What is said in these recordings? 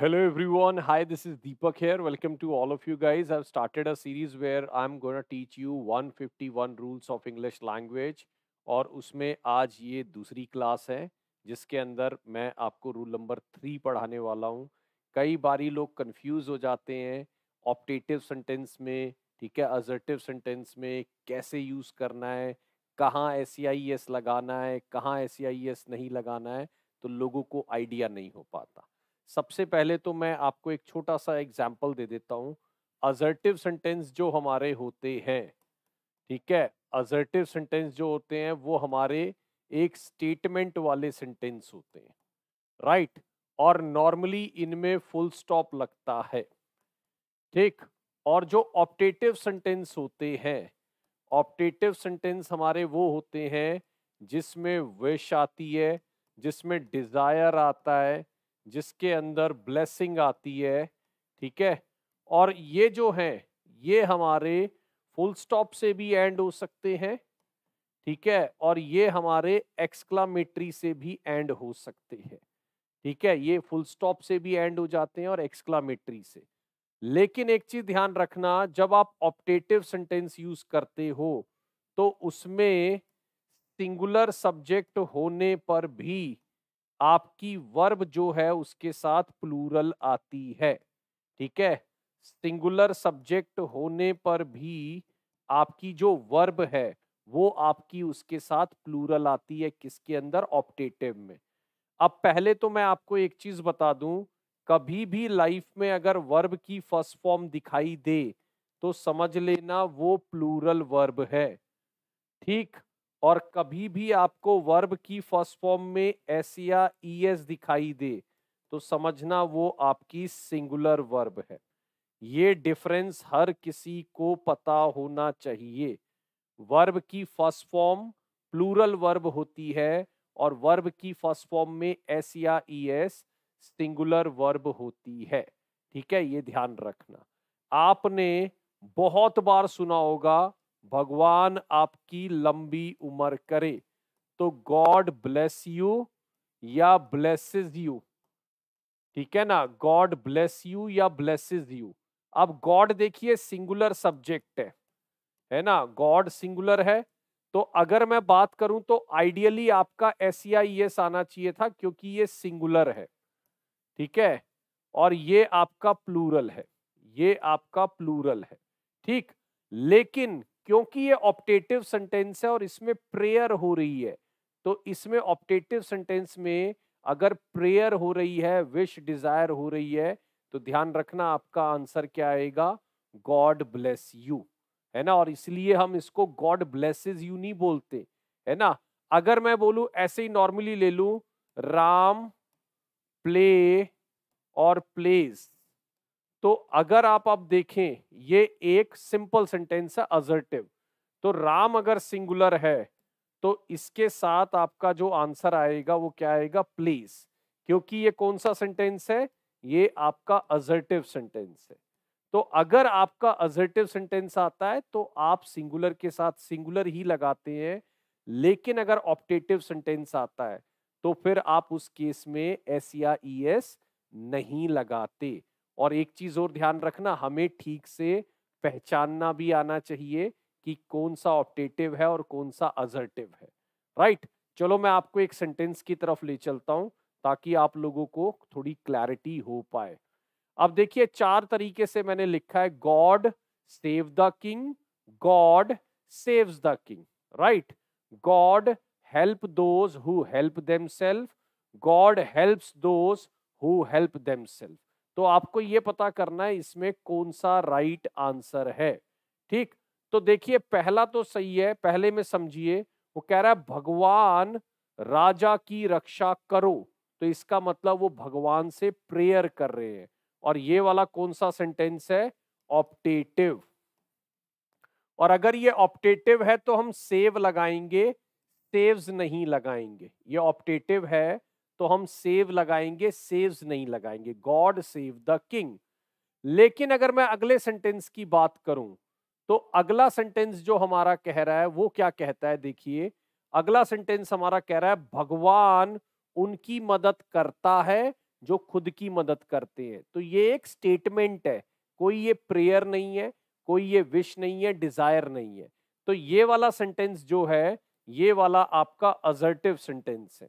Hello everyone. Hi, this is Deepak here. Welcome to all of you guys. I've started a series where I'm gonna teach you 151 rules of English language. और उसमें आज ये दूसरी class है जिसके अंदर मैं आपको रूल नंबर थ्री पढ़ाने वाला हूँ कई बारी लोग कन्फ्यूज हो जाते हैं ऑप्टेटिव सेंटेंस में ठीक है अजर्टिव सेंटेंस में कैसे यूज करना है कहाँ एस e e लगाना है कहाँ सी आई एस नहीं लगाना है तो लोगों को आइडिया नहीं हो पाता सबसे पहले तो मैं आपको एक छोटा सा एग्जाम्पल दे देता हूँ अजर्टिव सेंटेंस जो हमारे होते हैं ठीक है अजर्टिव सेंटेंस जो होते हैं वो हमारे एक स्टेटमेंट वाले सेंटेंस होते हैं राइट right? और नॉर्मली इनमें फुल स्टॉप लगता है ठीक और जो ऑप्टेटिव सेंटेंस होते हैं ऑप्टेटिव सेंटेंस हमारे वो होते हैं जिसमें विश आती है जिसमें डिज़ायर आता है जिसके अंदर ब्लेसिंग आती है ठीक है और ये जो है ये हमारे फुल स्टॉप से भी एंड हो सकते हैं ठीक है और ये हमारे एक्सक्लामेटरी से भी एंड हो सकते हैं ठीक है ये फुल स्टॉप से भी एंड हो जाते हैं और एक्सक्लामेटरी से लेकिन एक चीज ध्यान रखना जब आप ऑप्टेटिव सेंटेंस यूज करते हो तो उसमें सिंगुलर सब्जेक्ट होने पर भी आपकी वर्ब जो है उसके साथ प्लूरल आती है ठीक है सिंगुलर सब्जेक्ट होने पर भी आपकी जो वर्ब है वो आपकी उसके साथ प्लूरल आती है किसके अंदर ऑप्टेटिव में अब पहले तो मैं आपको एक चीज बता दूं कभी भी लाइफ में अगर वर्ब की फर्स्ट फॉर्म दिखाई दे तो समझ लेना वो प्लूरल वर्ब है ठीक और कभी भी आपको वर्ब की फर्स्ट फॉर्म में एस या ई एस दिखाई दे तो समझना वो आपकी सिंगुलर वर्ब है ये डिफरेंस हर किसी को पता होना चाहिए वर्ब की फर्स्ट फॉर्म प्लूरल वर्ब होती है और वर्ब की फर्स्ट फॉर्म में एस या ई एस सिंगुलर वर्ब होती है ठीक है ये ध्यान रखना आपने बहुत बार सुना होगा भगवान आपकी लंबी उम्र करे तो गॉड ब्लेस यू या ब्लेसेस यू ठीक है ना गॉड ब्लेस यू या ब्लेसेस यू अब गॉड देखिए सिंगुलर सब्जेक्ट है है ना गॉड सिंगुलर है तो अगर मैं बात करूं तो आइडियली आपका एस आई एस आना चाहिए था क्योंकि ये सिंगुलर है ठीक है और ये आपका प्लूरल है ये आपका प्लूरल है ठीक लेकिन क्योंकि ये ऑप्टेटिव सेंटेंस है और इसमें प्रेयर हो रही है तो इसमें ऑप्टेटिव सेंटेंस में अगर प्रेयर हो रही है विश डिजायर हो रही है तो ध्यान रखना आपका आंसर क्या आएगा गॉड ब्लेस यू है ना और इसलिए हम इसको गॉड ब्लेसेस यू नहीं बोलते है ना अगर मैं बोलू ऐसे ही नॉर्मली ले लू राम प्ले और प्लेस तो अगर आप अब देखें ये एक सिंपल सेंटेंस है अजर्टिव तो राम अगर सिंगुलर है तो इसके साथ आपका जो आंसर आएगा वो क्या आएगा प्लीज क्योंकि ये कौन सा सेंटेंस है ये आपका अजर्टिव सेंटेंस है तो अगर आपका अजर्टिव सेंटेंस आता है तो आप सिंगुलर के साथ सिंगुलर ही लगाते हैं लेकिन अगर ऑप्टेटिव सेंटेंस आता है तो फिर आप उस केस में एस या ई e एस नहीं लगाते और एक चीज और ध्यान रखना हमें ठीक से पहचानना भी आना चाहिए कि कौन सा ऑप्टेटिव है और कौन सा अजर्टिव है राइट right? चलो मैं आपको एक सेंटेंस की तरफ ले चलता हूं ताकि आप लोगों को थोड़ी क्लैरिटी हो पाए अब देखिए चार तरीके से मैंने लिखा है God save the king God saves the king right God help those who help them self God helps those who help them self तो आपको ये पता करना है इसमें कौन सा राइट आंसर है ठीक तो देखिए पहला तो सही है पहले में समझिए वो कह रहा है भगवान राजा की रक्षा करो तो इसका मतलब वो भगवान से प्रेयर कर रहे हैं और ये वाला कौन सा सेंटेंस है ऑप्टेटिव और अगर ये ऑप्टेटिव है तो हम सेव लगाएंगे सेव्स नहीं लगाएंगे ये ऑप्टेटिव है तो हम सेव लगाएंगे सेव नहीं लगाएंगे गॉड सेव द किंग लेकिन अगर मैं अगले सेंटेंस की बात करूं तो अगला सेंटेंस जो हमारा कह रहा है वो क्या कहता है देखिए अगला सेंटेंस हमारा कह रहा है भगवान उनकी मदद करता है जो खुद की मदद करते हैं तो ये एक स्टेटमेंट है कोई ये प्रेयर नहीं है कोई ये विश नहीं है डिजायर नहीं है तो ये वाला सेंटेंस जो है ये वाला आपका अजर्टिव सेंटेंस है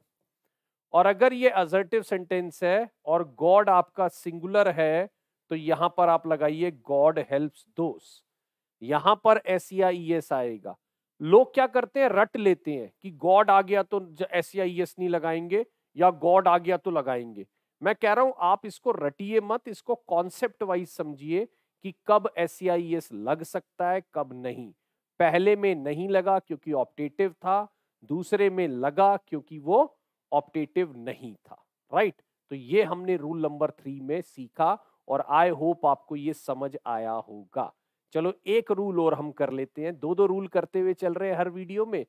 और अगर ये अजर्टिव सेंटेंस है और गॉड आपका सिंगुलर है तो यहां पर आप लगाइए गॉड हेल्प्स दोस यहां पर एस आई एस आएगा लोग क्या करते हैं रट लेते हैं कि गॉड आ गया तो एस आई एस नहीं लगाएंगे या गॉड आ गया तो लगाएंगे मैं कह रहा हूं आप इसको रटिए मत इसको कॉन्सेप्ट वाइज समझिए कि कब एस आई एस लग सकता है कब नहीं पहले में नहीं लगा क्योंकि ऑप्टेटिव था दूसरे में लगा क्योंकि वो ऑप्टेटिव नहीं था राइट right? तो ये हमने रूल नंबर थ्री में सीखा और आई होप आपको ये समझ आया होगा चलो एक रूल और हम कर लेते हैं दो दो रूल करते हुए चल रहे हैं हर वीडियो में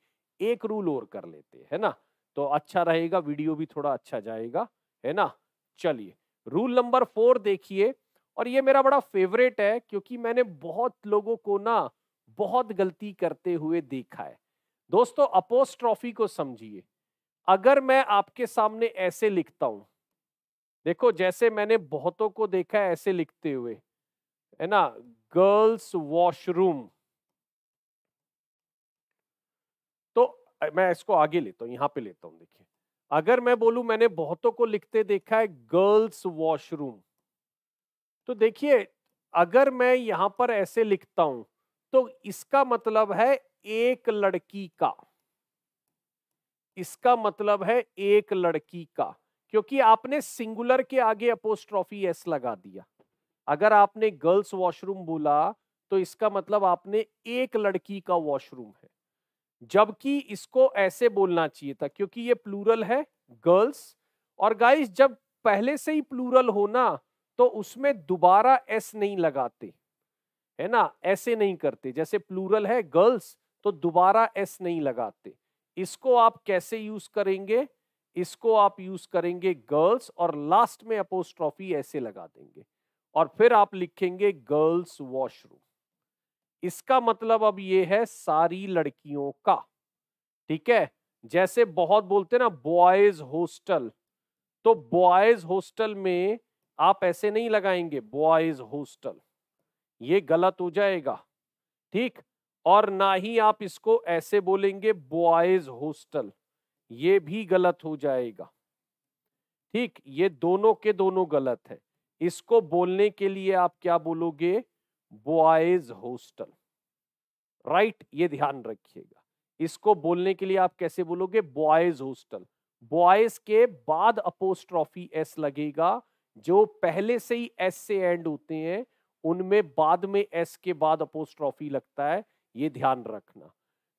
एक रूल और कर लेते हैं है ना तो अच्छा रहेगा वीडियो भी थोड़ा अच्छा जाएगा है ना चलिए रूल नंबर फोर देखिए और ये मेरा बड़ा फेवरेट है क्योंकि मैंने बहुत लोगों को ना बहुत गलती करते हुए देखा है दोस्तों अपोस्ट्रॉफी को समझिए अगर मैं आपके सामने ऐसे लिखता हूं देखो जैसे मैंने बहुतों को देखा है ऐसे लिखते हुए है ना गर्ल्स वॉशरूम तो मैं इसको आगे लेता हूं यहां पे लेता हूं देखिए अगर मैं बोलू मैंने बहुतों को लिखते देखा है गर्ल्स वॉशरूम तो देखिए अगर मैं यहां पर ऐसे लिखता हूं तो इसका मतलब है एक लड़की का इसका मतलब है एक लड़की का क्योंकि आपने सिंगुलर के आगे अपोस्ट्रॉफी एस लगा दिया अगर आपने गर्ल्स वॉशरूम बोला तो इसका मतलब आपने एक लड़की का वॉशरूम है जबकि इसको ऐसे बोलना चाहिए था क्योंकि ये प्लूरल है गर्ल्स और गाइस जब पहले से ही प्लूरल होना तो उसमें दोबारा एस नहीं लगाते है ना ऐसे नहीं करते जैसे प्लूरल है गर्ल्स तो दोबारा एस नहीं लगाते इसको आप कैसे यूज करेंगे इसको आप यूज करेंगे गर्ल्स और लास्ट में अपोस्ट्रॉफी ऐसे लगा देंगे और फिर आप लिखेंगे गर्ल्स वॉशरूम इसका मतलब अब ये है सारी लड़कियों का ठीक है जैसे बहुत बोलते ना बॉयज हॉस्टल तो बॉयज हॉस्टल में आप ऐसे नहीं लगाएंगे बॉयज हॉस्टल ये गलत हो जाएगा ठीक और ना ही आप इसको ऐसे बोलेंगे बॉयज होस्टल ये भी गलत हो जाएगा ठीक ये दोनों के दोनों गलत है इसको बोलने के लिए आप क्या बोलोगे बॉयज होस्टल राइट ये ध्यान रखिएगा इसको बोलने के लिए आप कैसे बोलोगे बॉयज हॉस्टल बॉयज के बाद अपोस्ट्रॉफी एस लगेगा जो पहले से ही एस से एंड होते हैं उनमें बाद में एस के बाद अपोस्ट्रॉफी लगता है ये ध्यान रखना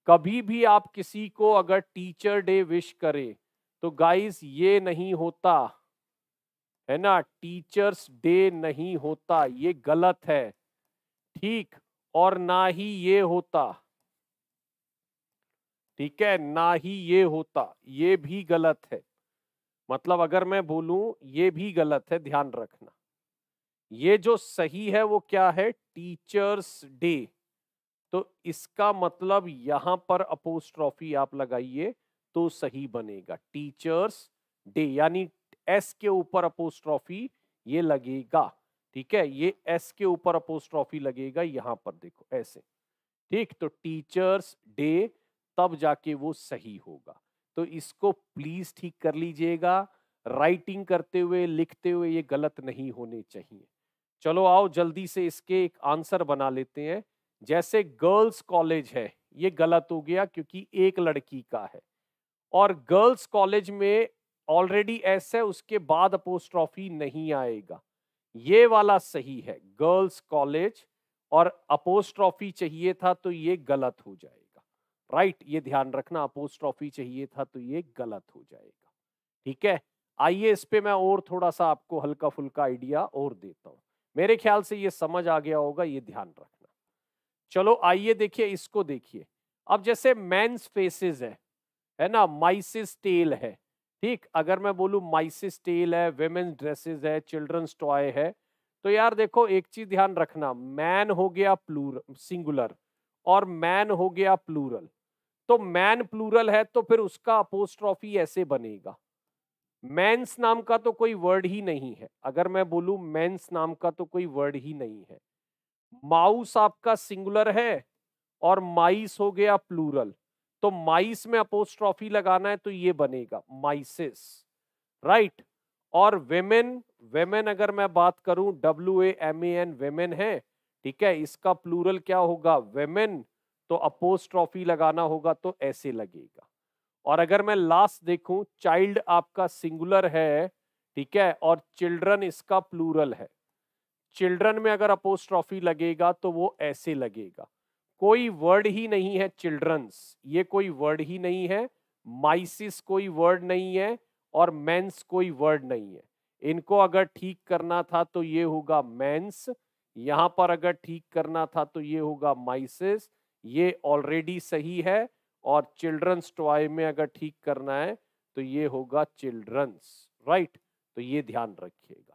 कभी भी आप किसी को अगर टीचर डे विश करें तो गाइस ये नहीं होता है ना टीचर्स डे नहीं होता ये गलत है ठीक और ना ही ये होता ठीक है ना ही ये होता ये भी गलत है मतलब अगर मैं बोलूं ये भी गलत है ध्यान रखना ये जो सही है वो क्या है टीचर्स डे तो इसका मतलब यहां पर अपोस्ट्रॉफी आप लगाइए तो सही बनेगा टीचर्स डे यानी एस के ऊपर अपोस्ट्रॉफी ये लगेगा ठीक है ये एस के ऊपर अपोस्ट्रॉफी लगेगा यहां पर देखो ऐसे ठीक तो टीचर्स डे तब जाके वो सही होगा तो इसको प्लीज ठीक कर लीजिएगा राइटिंग करते हुए लिखते हुए ये गलत नहीं होने चाहिए चलो आओ जल्दी से इसके एक आंसर बना लेते हैं जैसे गर्ल्स कॉलेज है ये गलत हो गया क्योंकि एक लड़की का है और गर्ल्स कॉलेज में ऑलरेडी ऐसे उसके बाद अपोस्ट्रॉफी नहीं आएगा ये वाला सही है गर्ल्स कॉलेज और अपोस्ट्रॉफी चाहिए था तो ये गलत हो जाएगा राइट ये ध्यान रखना अपोस्ट्रॉफी चाहिए था तो ये गलत हो जाएगा ठीक है आइए इस पे मैं और थोड़ा सा आपको हल्का फुल्का आइडिया और देता हूँ मेरे ख्याल से ये समझ आ गया होगा ये ध्यान रखना चलो आइए देखिए इसको देखिए अब जैसे मैंस फेसिस है है ना माइसिस टेल है ठीक अगर मैं बोलूँ माइसिस टेल है वेमेन्स ड्रेसेस है चिल्ड्रंस टॉय है तो यार देखो एक चीज ध्यान रखना मैन हो गया प्लूर सिंगुलर और मैन हो गया प्लूरल तो मैन प्लूरल है तो फिर उसका अपोस्ट्रॉफी ऐसे बनेगा मैंस नाम का तो कोई वर्ड ही नहीं है अगर मैं बोलूँ मैंस नाम का तो कोई वर्ड ही नहीं है माउस आपका सिंगुलर है और माइस हो गया प्लूरल तो माइस में अपोस्ट्रॉफी लगाना है तो ये बनेगा माइसिस राइट और वेमेन वेमेन अगर मैं बात करूं W A M A N women है ठीक है इसका प्लूरल क्या होगा वेमेन तो अपोस्ट्रॉफी लगाना होगा तो ऐसे लगेगा और अगर मैं लास्ट देखूं चाइल्ड आपका सिंगुलर है ठीक है और चिल्ड्रन इसका प्लूरल है चिल्ड्रन में अगर अपोस्ट्रॉफी लगेगा तो वो ऐसे लगेगा कोई वर्ड ही नहीं है चिल्ड्रंस ये कोई वर्ड ही नहीं है माइसिस कोई वर्ड नहीं है और मेंस कोई वर्ड नहीं है इनको अगर ठीक करना था तो ये होगा मेंस यहाँ पर अगर ठीक करना था तो ये होगा माइसिस ये ऑलरेडी सही है और चिल्ड्रंस टॉय में अगर ठीक करना है तो ये होगा चिल्ड्रंस राइट तो ये ध्यान रखिएगा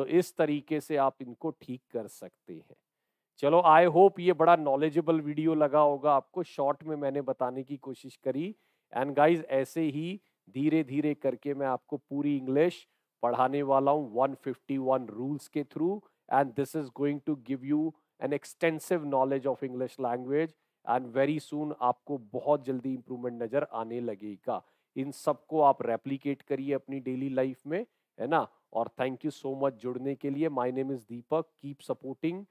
तो इस तरीके से आप इनको ठीक कर सकते हैं चलो आई होप ये बड़ा नॉलेजेबल वीडियो लगा होगा आपको शॉर्ट में मैंने बताने की कोशिश करी एंड गाइज ऐसे ही धीरे धीरे करके मैं आपको पूरी इंग्लिश पढ़ाने वाला हूँ 151 रूल्स के through and this is going to give you an extensive knowledge of English language and very soon आपको बहुत जल्दी इम्प्रूवमेंट नज़र आने लगेगा इन सबको आप रेप्लीकेट करिए अपनी डेली लाइफ में है ना और थैंक यू सो मच जुड़ने के लिए my name is Deepak keep supporting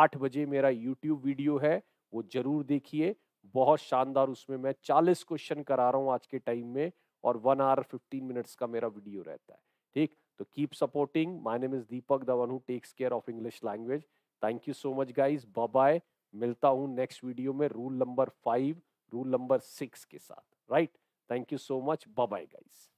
आठ बजे मेरा यूट्यूब वीडियो है वो ज़रूर देखिए बहुत शानदार उसमें मैं चालीस क्वेश्चन करा रहा हूँ आज के टाइम में और वन आवर फिफ्टीन मिनट्स का मेरा वीडियो रहता है ठीक तो keep supporting my name is Deepak the one who takes care of English language thank you so much guys bye मिलता हूँ नेक्स्ट वीडियो में rule number five rule number six के साथ right thank you so much bye guys